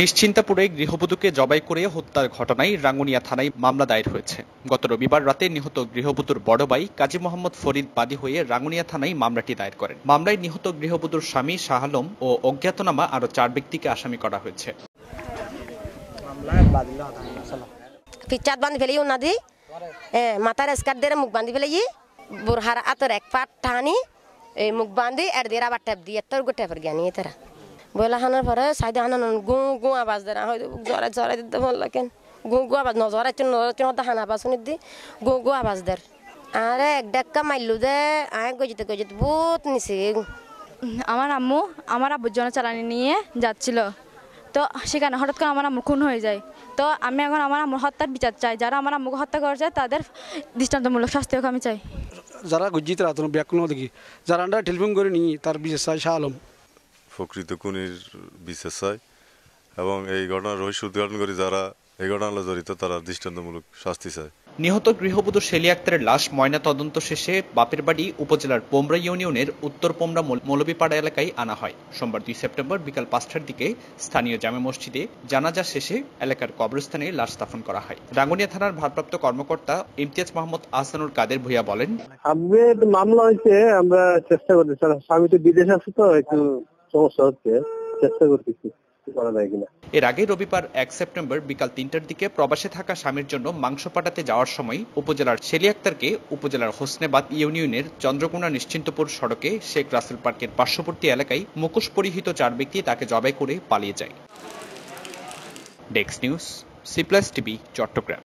নিশ্চিন্তাপুরে গৃহবধূকে জবাই করে হত্যার ঘটনায় রাঙ্গুনিয়া থানায় মামলা দায়ের হয়েছে গত রবিবার রাতে নিহত গৃহবধূর বড় ভাই কাজী মোহাম্মদ ফরিদ বাদী হয়ে রাঙ্গুনিয়া থানায় মামলাটি দায়ের করেন মামলায় নিহত গৃহবধূর স্বামী শাহালম ও অজ্ঞাতনামা আরো চার ব্যক্তিকে আসামি করা হয়েছে পিচাত বান্ধি ফেলি ওনাদি মাথার স্কার দিয়ে মুখ বান্ধি ফেলি বুড়হার আতর এক পাট টানি মুখবান্ধি আর দেরা বাটা দিয়ে তোর গোটা পর জ্ঞানী তারা বইলা হানার পরে সাইডে হানান গু গু আওয়াজ দেরা হয় জরা জরা দিতে বললো কেন গু গু আওয়াজ নজর আছে নজর হানা আওয়াজ শুনি দি গু গু আওয়াজ দের আরে এক ডাক্কা মারলু দে আয় গজিতে গজিতে আমার আম্মু আমার আব্বুর জন্য চালানি নিয়ে যাচ্ছিল তো সেখানে হঠাৎ করে আমার আম্মু খুন হয়ে যায় তো আমি এখন আমার আম্মুর হত্যার বিচার চাই যারা আমার আম্মুকে হত্যা করেছে তাদের দৃষ্টান্তমূলক শাস্তি হোক আমি চাই যারা গুজিত রাতন ব্যাকুণ দেখি যারা আন্ডার টেলিফোন করে নিই তার বিচার চাই শাহ আলম প্রকৃত খুনির বিচার চাই এবং এই ঘটনার রহস্য উদ্ঘাটন করে যারা এই ঘটনা জড়িত তারা দৃষ্টান্তমূলক শাস্তি চায় নিহত গৃহবধূ শেলি আক্তারের লাশ ময়নাতদন্ত শেষে বাপের বাড়ি উপজেলার পোমরা ইউনিয়নের উত্তর পোমরা মৌলবীপাড়া এলাকায় আনা হয় সোমবার দুই সেপ্টেম্বর বিকাল পাঁচটার দিকে স্থানীয় জামে মসজিদে জানাজা শেষে এলাকার কবরস্থানে লাশ দাফন করা হয় রাঙ্গুনিয়া থানার ভারপ্রাপ্ত কর্মকর্তা ইমতিয়াজ মোহাম্মদ আহসানুর কাদের ভুইয়া বলেন মামলা হয়েছে আমরা চেষ্টা করতেছি স্বামী তো বিদেশ আছে তো একটু সমস্যা হচ্ছে চেষ্টা করতেছি এর আগে রবিবার এক সেপ্টেম্বর বিকাল তিনটার দিকে প্রবাসে থাকা স্বামীর জন্য মাংস পাঠাতে যাওয়ার সময় উপজেলার শেলি আক্তারকে উপজেলার হোসনেবাদ ইউনিয়নের চন্দ্রকোনা নিশ্চিন্তপুর সড়কে শেখ রাসেল পার্কের পার্শ্ববর্তী এলাকায় মুখোশ পরিহিত চার ব্যক্তি তাকে জবাই করে পালিয়ে যায় ডেক্স news C plus TV Chittagong